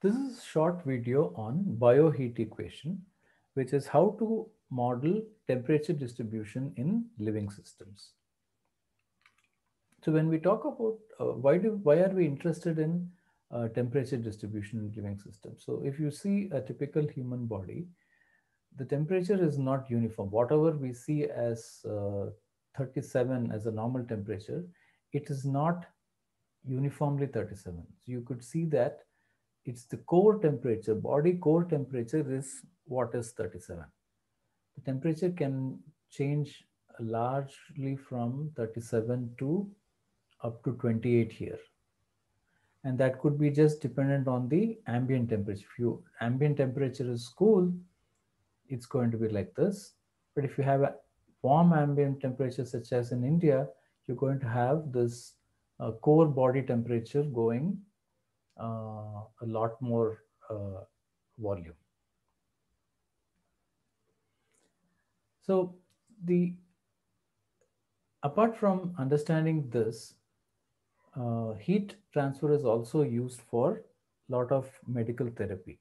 This is a short video on bioheat equation, which is how to model temperature distribution in living systems. So when we talk about uh, why, do, why are we interested in uh, temperature distribution in living systems? So if you see a typical human body, the temperature is not uniform. Whatever we see as uh, 37 as a normal temperature, it is not uniformly 37. So you could see that it's the core temperature, body core temperature is what is 37. The temperature can change largely from 37 to up to 28 here. And that could be just dependent on the ambient temperature. If you ambient temperature is cool, it's going to be like this. But if you have a warm ambient temperature, such as in India, you're going to have this uh, core body temperature going uh, a lot more uh, volume. So the apart from understanding this, uh, heat transfer is also used for a lot of medical therapy.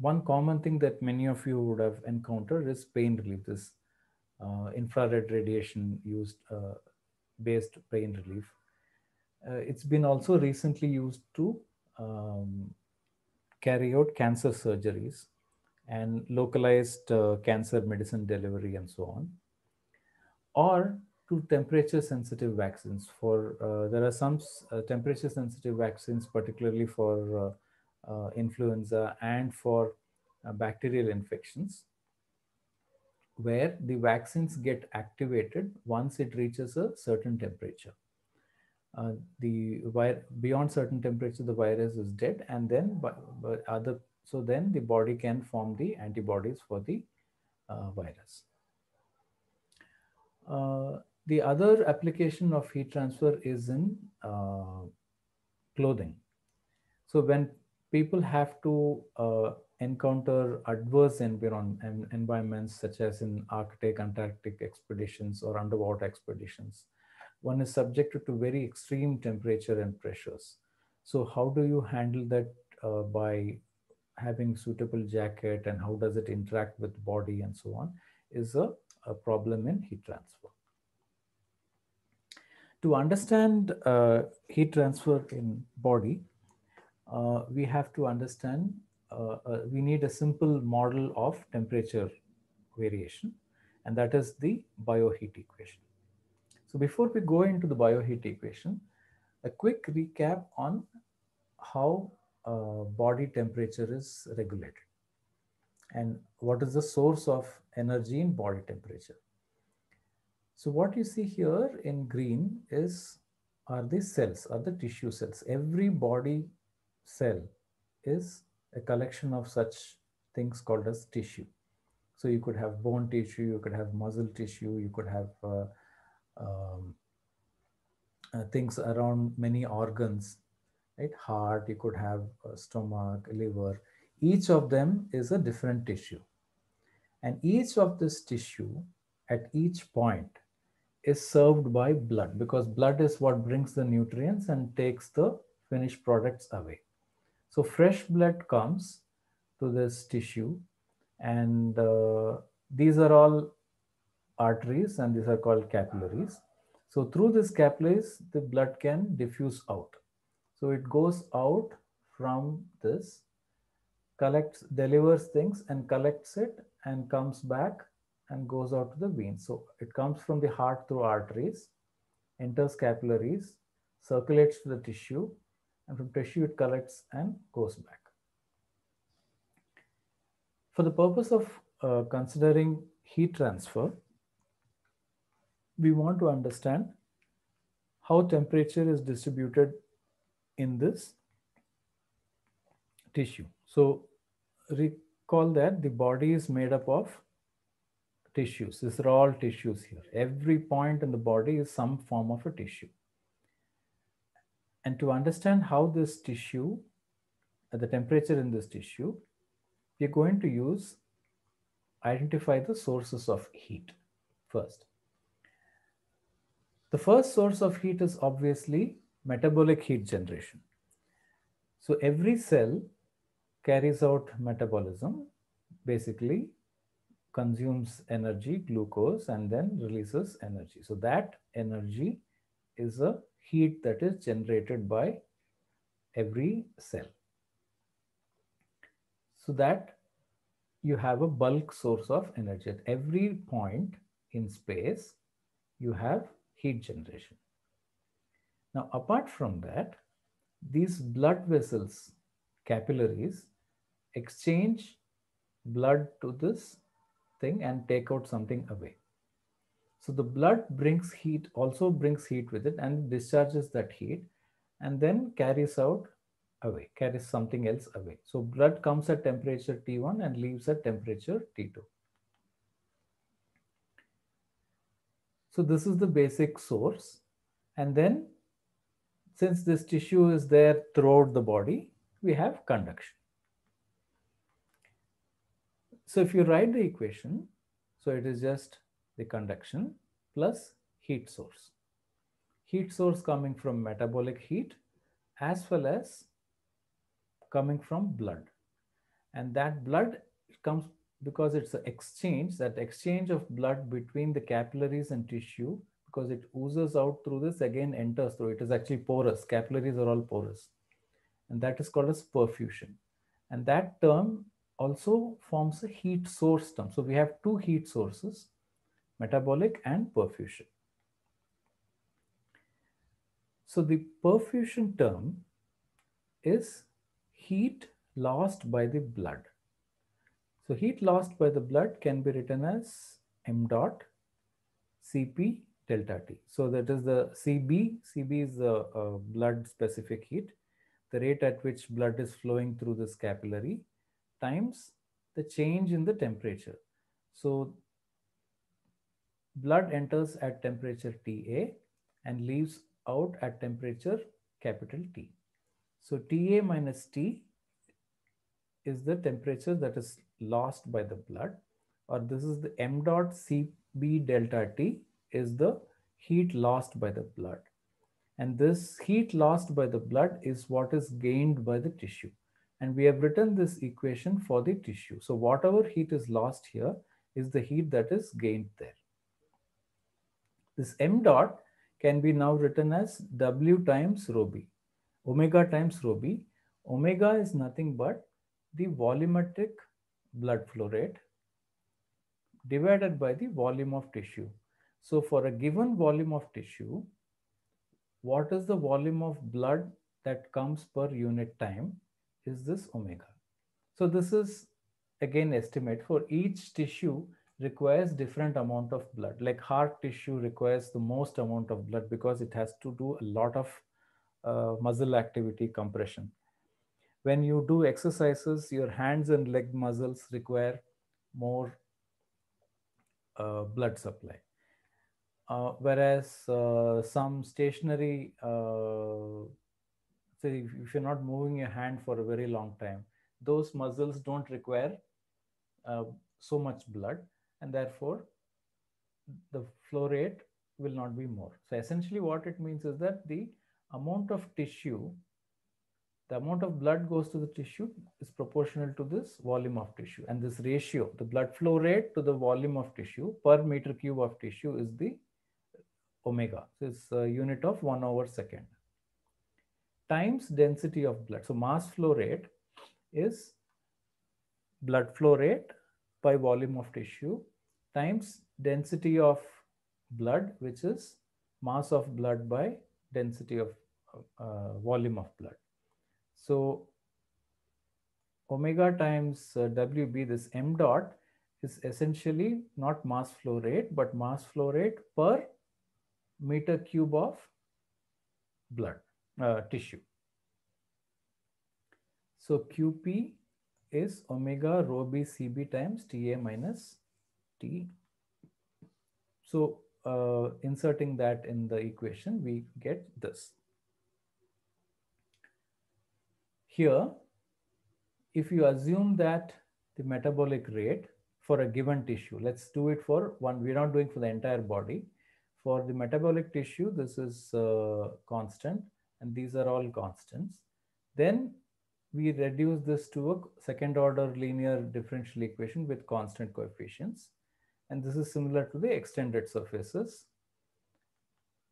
One common thing that many of you would have encountered is pain relief, this uh, infrared radiation used uh, based pain relief. Uh, it's been also recently used to um, carry out cancer surgeries and localized uh, cancer medicine delivery and so on or to temperature sensitive vaccines for uh, there are some uh, temperature sensitive vaccines particularly for uh, uh, influenza and for bacterial infections where the vaccines get activated once it reaches a certain temperature uh, the virus beyond certain temperature the virus is dead and then but, but other so then the body can form the antibodies for the uh, virus uh, the other application of heat transfer is in uh, clothing so when people have to uh, encounter adverse environment, environments such as in arctic antarctic expeditions or underwater expeditions one is subjected to very extreme temperature and pressures. So how do you handle that uh, by having suitable jacket and how does it interact with body and so on is a, a problem in heat transfer. To understand uh, heat transfer in body, uh, we have to understand, uh, uh, we need a simple model of temperature variation and that is the bioheat equation. So before we go into the bioheat equation, a quick recap on how uh, body temperature is regulated and what is the source of energy in body temperature. So what you see here in green is are the cells, are the tissue cells. Every body cell is a collection of such things called as tissue. So you could have bone tissue, you could have muscle tissue, you could have uh, um, uh, things around many organs, right? Heart, you could have uh, stomach, liver. Each of them is a different tissue. And each of this tissue at each point is served by blood because blood is what brings the nutrients and takes the finished products away. So fresh blood comes to this tissue and uh, these are all arteries and these are called capillaries. So through these capillaries, the blood can diffuse out. So it goes out from this, collects, delivers things and collects it and comes back and goes out to the veins. So it comes from the heart through arteries, enters capillaries, circulates to the tissue, and from tissue it collects and goes back. For the purpose of uh, considering heat transfer, we want to understand how temperature is distributed in this tissue. So recall that the body is made up of tissues. These are all tissues here. Every point in the body is some form of a tissue. And to understand how this tissue, the temperature in this tissue, we're going to use identify the sources of heat first. The first source of heat is obviously metabolic heat generation. So every cell carries out metabolism, basically consumes energy, glucose, and then releases energy. So that energy is a heat that is generated by every cell. So that you have a bulk source of energy. At every point in space, you have heat generation. Now, apart from that, these blood vessels, capillaries, exchange blood to this thing and take out something away. So the blood brings heat, also brings heat with it and discharges that heat and then carries out away, carries something else away. So blood comes at temperature T1 and leaves at temperature T2. So this is the basic source. And then since this tissue is there throughout the body, we have conduction. So if you write the equation, so it is just the conduction plus heat source. Heat source coming from metabolic heat as well as coming from blood. And that blood comes because it's an exchange, that exchange of blood between the capillaries and tissue, because it oozes out through this, again enters through. It is actually porous. Capillaries are all porous. And that is called as perfusion. And that term also forms a heat source term. So we have two heat sources, metabolic and perfusion. So the perfusion term is heat lost by the blood. So heat lost by the blood can be written as m dot Cp delta T. So that is the Cb. Cb is the uh, blood specific heat, the rate at which blood is flowing through this capillary times the change in the temperature. So blood enters at temperature TA and leaves out at temperature capital T. So TA minus T is the temperature that is lost by the blood or this is the m dot cb delta t is the heat lost by the blood. And this heat lost by the blood is what is gained by the tissue. And we have written this equation for the tissue. So whatever heat is lost here is the heat that is gained there. This m dot can be now written as W times rho b, omega times rho b. Omega is nothing but the volumetric blood flow rate divided by the volume of tissue. So for a given volume of tissue, what is the volume of blood that comes per unit time is this omega. So this is again estimate for each tissue requires different amount of blood like heart tissue requires the most amount of blood because it has to do a lot of uh, muscle activity compression when you do exercises, your hands and leg muscles require more uh, blood supply. Uh, whereas uh, some stationary, uh, say if you're not moving your hand for a very long time, those muscles don't require uh, so much blood and therefore the flow rate will not be more. So essentially what it means is that the amount of tissue the amount of blood goes to the tissue is proportional to this volume of tissue and this ratio the blood flow rate to the volume of tissue per meter cube of tissue is the omega so it's a unit of 1 over second times density of blood so mass flow rate is blood flow rate by volume of tissue times density of blood which is mass of blood by density of uh, volume of blood so omega times uh, WB, this m dot is essentially not mass flow rate, but mass flow rate per meter cube of blood uh, tissue. So QP is omega rho B CB times TA minus T. So uh, inserting that in the equation, we get this. Here, if you assume that the metabolic rate for a given tissue, let's do it for one, we're not doing for the entire body. For the metabolic tissue, this is uh, constant and these are all constants. Then we reduce this to a second order linear differential equation with constant coefficients. And this is similar to the extended surfaces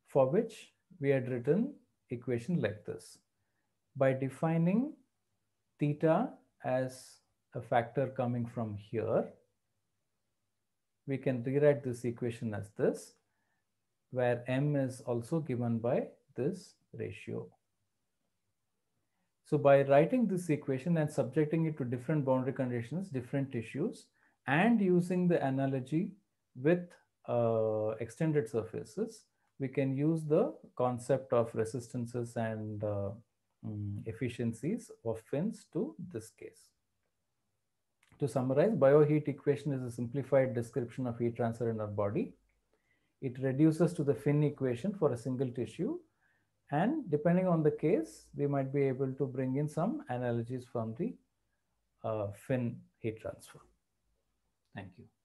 for which we had written equation like this by defining theta as a factor coming from here. We can rewrite this equation as this, where m is also given by this ratio. So by writing this equation and subjecting it to different boundary conditions, different tissues, and using the analogy with uh, extended surfaces, we can use the concept of resistances and uh, Mm, efficiencies of fins to this case. To summarize, bioheat equation is a simplified description of heat transfer in our body. It reduces to the fin equation for a single tissue. And depending on the case, we might be able to bring in some analogies from the uh, fin heat transfer. Thank you.